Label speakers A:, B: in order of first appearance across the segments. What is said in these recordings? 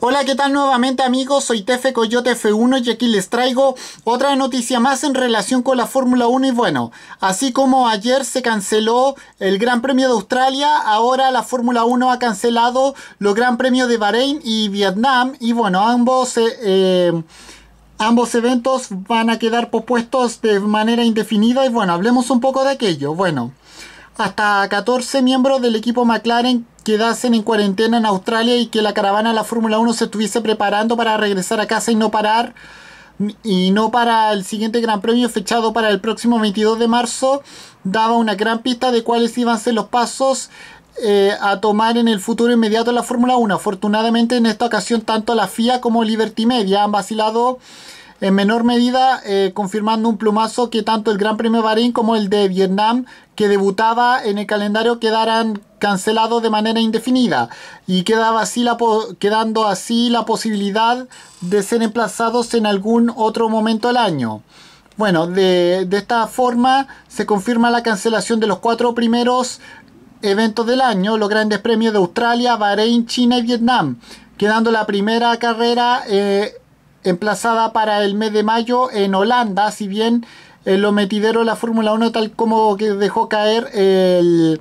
A: Hola, ¿qué tal nuevamente amigos? Soy Tefe Coyote F1 y aquí les traigo otra noticia más en relación con la Fórmula 1 y bueno, así como ayer se canceló el Gran Premio de Australia, ahora la Fórmula 1 ha cancelado los Gran Premios de Bahrein y Vietnam y bueno, ambos... Eh, eh, ambos eventos van a quedar pospuestos de manera indefinida y bueno, hablemos un poco de aquello. Bueno, hasta 14 miembros del equipo McLaren quedasen en cuarentena en Australia y que la caravana de la Fórmula 1 se estuviese preparando para regresar a casa y no parar y no para el siguiente Gran Premio fechado para el próximo 22 de marzo, daba una gran pista de cuáles iban a ser los pasos eh, a tomar en el futuro inmediato la Fórmula 1. Afortunadamente en esta ocasión tanto la FIA como Liberty Media han vacilado en menor medida eh, confirmando un plumazo que tanto el Gran Premio Bahrein como el de Vietnam que debutaba en el calendario quedaran cancelado de manera indefinida y quedaba así la quedando así la posibilidad de ser emplazados en algún otro momento del año. Bueno, de, esta forma se confirma la cancelación de los cuatro primeros eventos del año, los grandes premios de Australia, Bahrein, China y Vietnam, quedando la primera carrera eh, emplazada para el mes de mayo en Holanda, si bien el eh, lo metidero de la Fórmula 1, tal como dejó caer el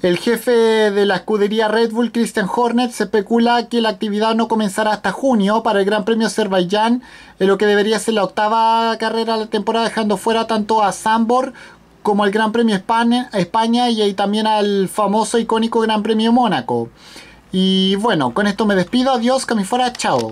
A: el jefe de la escudería Red Bull, Christian Hornet, se especula que la actividad no comenzará hasta junio para el Gran Premio Azerbaiyán, en lo que debería ser la octava carrera de la temporada, dejando fuera tanto a Sambor como al Gran Premio España, España y, también al famoso icónico Gran Premio Mónaco. Y bueno, con esto me despido, adiós, que chao.